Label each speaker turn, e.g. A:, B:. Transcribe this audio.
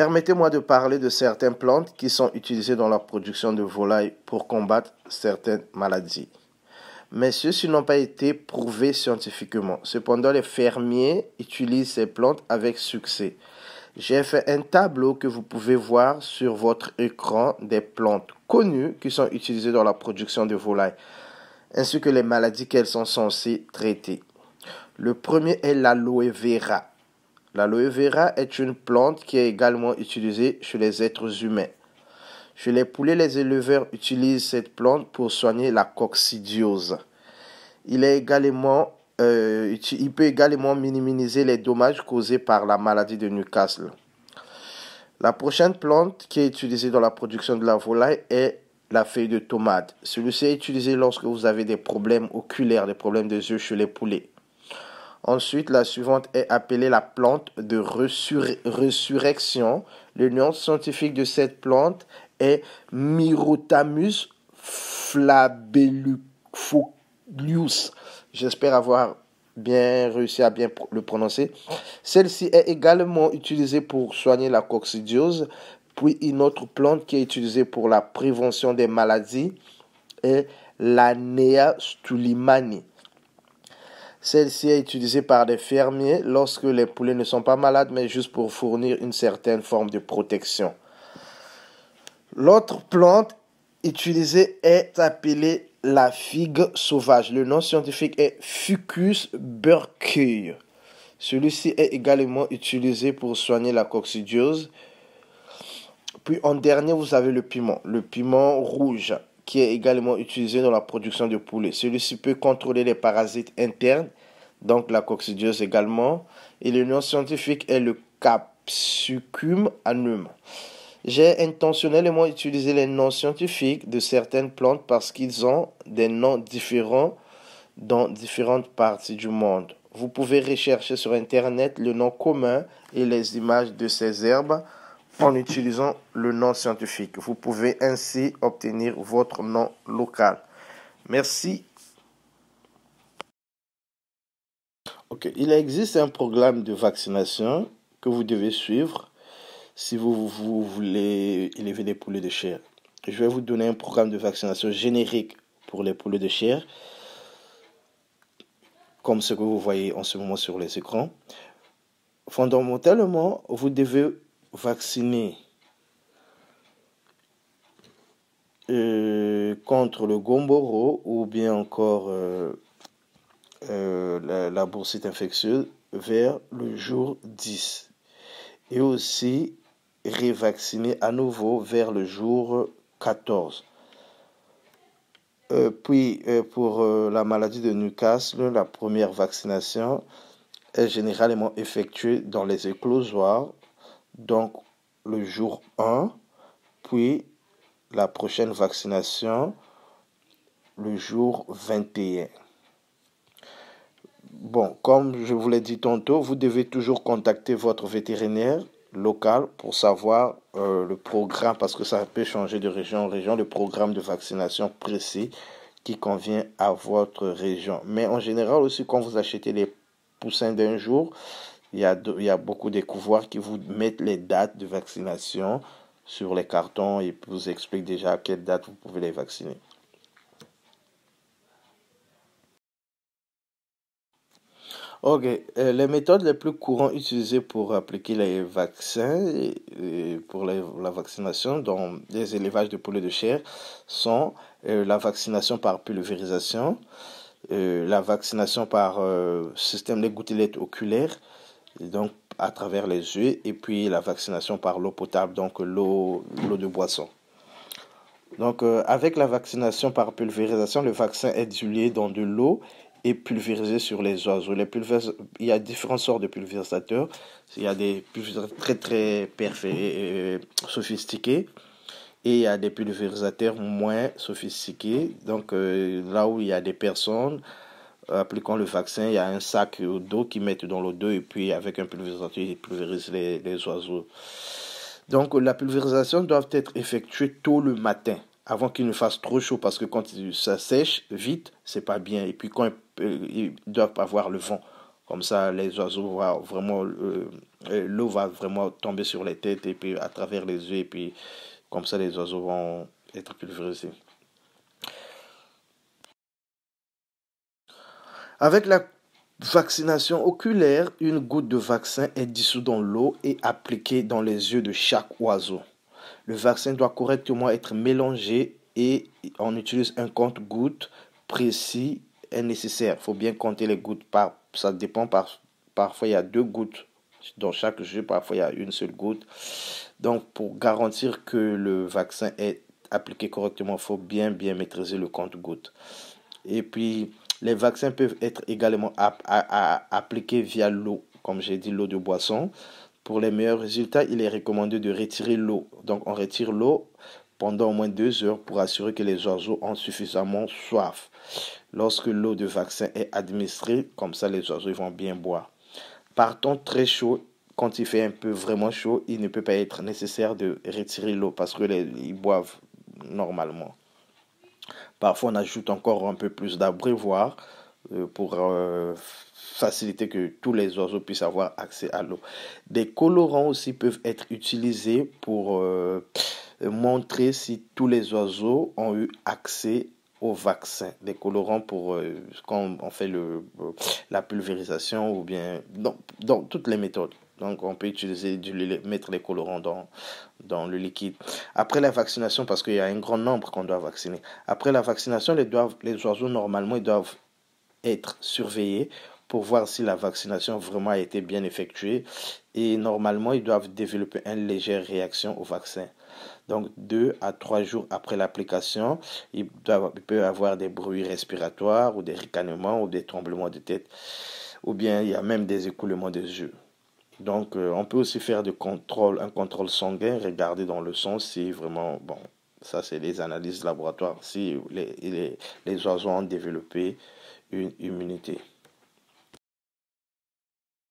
A: Permettez-moi de parler de certaines plantes qui sont utilisées dans la production de volailles pour combattre certaines maladies. Mais ceux-ci n'ont pas été prouvés scientifiquement. Cependant, les fermiers utilisent ces plantes avec succès. J'ai fait un tableau que vous pouvez voir sur votre écran des plantes connues qui sont utilisées dans la production de volailles, ainsi que les maladies qu'elles sont censées traiter. Le premier est l'aloe vera. L'aloe vera est une plante qui est également utilisée chez les êtres humains. Chez les poulets, les éleveurs utilisent cette plante pour soigner la coccidiose. Il, est également, euh, il peut également minimiser les dommages causés par la maladie de Newcastle. La prochaine plante qui est utilisée dans la production de la volaille est la feuille de tomate. Celui-ci est utilisé lorsque vous avez des problèmes oculaires, des problèmes de yeux chez les poulets. Ensuite, la suivante est appelée la plante de ressurrection. Le nom scientifique de cette plante est Myrotamus flabellufoglius. J'espère avoir bien réussi à bien le prononcer. Celle-ci est également utilisée pour soigner la coccidiose, puis une autre plante qui est utilisée pour la prévention des maladies est l'Anea stulimani. Celle-ci est utilisée par des fermiers lorsque les poulets ne sont pas malades, mais juste pour fournir une certaine forme de protection. L'autre plante utilisée est appelée la figue sauvage. Le nom scientifique est Fucus burkeil. Celui-ci est également utilisé pour soigner la coccidiose. Puis en dernier, vous avez le piment, le piment rouge qui est également utilisé dans la production de poulets. Celui-ci peut contrôler les parasites internes, donc la coccidiose également, et le nom scientifique est le capsucum annum. J'ai intentionnellement utilisé les noms scientifiques de certaines plantes parce qu'ils ont des noms différents dans différentes parties du monde. Vous pouvez rechercher sur Internet le nom commun et les images de ces herbes en utilisant le nom scientifique. Vous pouvez ainsi obtenir votre nom local. Merci. Ok. Il existe un programme de vaccination que vous devez suivre si vous, voulez élever des poulets de chair. Je vais vous donner un programme de vaccination générique pour les poulets de chair, comme ce que vous voyez en ce moment sur les écrans. Fondamentalement, vous devez Vacciné euh, contre le gomboro ou bien encore euh, euh, la, la boursite infectieuse vers le jour 10 et aussi revacciné à nouveau vers le jour 14. puis pour la maladie de Newcastle, la première vaccination est généralement effectuée dans les éclosoirs donc le jour 1, puis la prochaine vaccination le jour 21. Bon, comme je vous l'ai dit tantôt, vous devez toujours contacter votre vétérinaire local pour savoir euh, le programme, parce que ça peut changer de région en région, le programme de vaccination précis qui convient à votre région. Mais en général aussi, quand vous achetez les poussins d'un jour, il y a, il y a beaucoup de couvoirs qui vous mettent les dates de vaccination sur les cartons et vous expliquent déjà à quelle date vous pouvez les vacciner. Ok, euh, les méthodes les plus courantes utilisées pour appliquer les vaccins et, pour la vaccination dans les élevages de poulets de chair sont euh, la vaccination par pulvérisation, euh, la vaccination par système de gouttelettes oculaires, donc, à travers les yeux, et puis la vaccination par l'eau potable, donc l'eau de boisson. Donc, euh, avec la vaccination par pulvérisation, le vaccin est dilué dans de l'eau et pulvérisé sur les oiseaux. Les Il y a différents sortes de pulvérisateurs. Il y a des pulvérisateurs très très et sophistiqués et il y a des pulvérisateurs moins sophistiqués. Donc, euh, là où il y a des personnes appliquant le vaccin, il y a un sac d'eau qu'ils mettent dans l'eau dos et puis avec un pulvérisateur, ils pulvérisent les, oiseaux. Donc la pulvérisation doit être effectuée tôt le matin avant qu'il ne fasse trop chaud parce que quand ça sèche vite, c'est pas bien. Et puis quand ils doivent avoir le vent, comme ça les oiseaux vont vraiment euh, euh, l'eau va vraiment tomber sur les têtes et puis à travers les yeux et puis comme ça les oiseaux vont être pulvérisés. Avec la vaccination oculaire, une goutte de vaccin est dissoute dans l'eau et appliquée dans les yeux de chaque oiseau. Le vaccin doit correctement être mélangé et on utilise un compte-goutte précis et nécessaire. Il faut bien compter les gouttes. ça dépend. Par, parfois, il y a deux gouttes dans chaque jeu. Parfois, il y a une seule goutte. Donc, pour garantir que le vaccin est appliqué correctement, il faut bien, bien maîtriser le compte-goutte. Et puis, les vaccins peuvent être également appliqués via l'eau, comme j'ai dit, l'eau de boisson. Pour les meilleurs résultats, il est recommandé de retirer l'eau. Donc on retire l'eau pendant au moins deux heures pour assurer que les oiseaux ont suffisamment soif. Lorsque l'eau de vaccin est administrée, comme ça les oiseaux vont bien boire. Par temps très chaud, quand il fait un peu vraiment chaud, il ne peut pas être nécessaire de retirer l'eau parce que boivent normalement. Parfois, on ajoute encore un peu plus d'abreuvoir euh, pour euh, faciliter que tous les oiseaux puissent avoir accès à l'eau. Des colorants aussi peuvent être utilisés pour euh, montrer si tous les oiseaux ont eu accès au vaccin, des colorants pour quand on fait la pulvérisation ou bien dans toutes les méthodes. Donc, on peut utiliser, mettre les colorants dans, le liquide. Après la vaccination, parce qu'il y a un grand nombre qu'on doit vacciner, après la vaccination, les, oiseaux, normalement, ils doivent être surveillés pour voir si la vaccination vraiment a été bien effectuée. Et normalement, ils doivent développer une légère réaction au vaccin. Donc, deux à trois jours après l'application, il, peuvent avoir des bruits respiratoires ou des ricanements ou des tremblements de tête. Ou bien, il y a même des écoulements des yeux. Donc, euh, on peut aussi faire un contrôle sanguin, regarder dans le sang si vraiment, bon, ça c'est les analyses laboratoires, si les, les, les oiseaux ont développé une immunité.